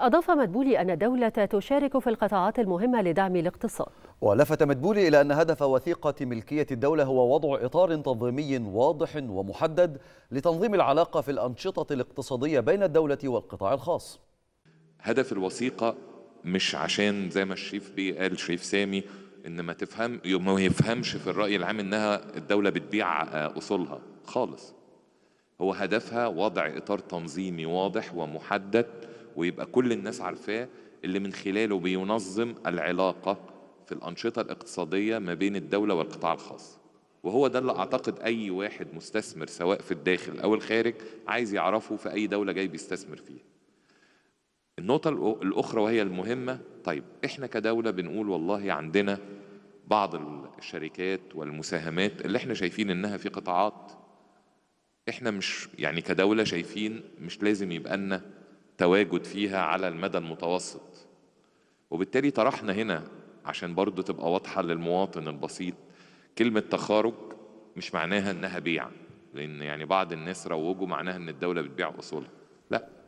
أضاف مدبولي أن الدولة تشارك في القطاعات المهمة لدعم الاقتصاد ولفت مدبولي إلى أن هدف وثيقة ملكية الدولة هو وضع إطار تنظيمي واضح ومحدد لتنظيم العلاقة في الأنشطة الاقتصادية بين الدولة والقطاع الخاص هدف الوثيقة مش عشان زي ما الشريف بيه قال الشريف سامي ان ما تفهم ما يفهمش في الراي العام انها الدوله بتبيع آه، اصولها خالص هو هدفها وضع اطار تنظيمي واضح ومحدد ويبقى كل الناس عارفاه اللي من خلاله بينظم العلاقة في الأنشطة الاقتصادية ما بين الدولة والقطاع الخاص وهو ده اللي أعتقد أي واحد مستثمر سواء في الداخل أو الخارج عايز يعرفه في أي دولة جاي بيستثمر فيها النقطة الأخرى وهي المهمة طيب إحنا كدولة بنقول والله عندنا بعض الشركات والمساهمات اللي إحنا شايفين إنها في قطاعات إحنا مش يعني كدولة شايفين مش لازم يبقى لنا تواجد فيها على المدى المتوسط وبالتالي طرحنا هنا عشان برضو تبقى واضحة للمواطن البسيط كلمة تخارج مش معناها انها بيع لان يعني بعض الناس روجوا معناها ان الدولة بتبيع اصولها لا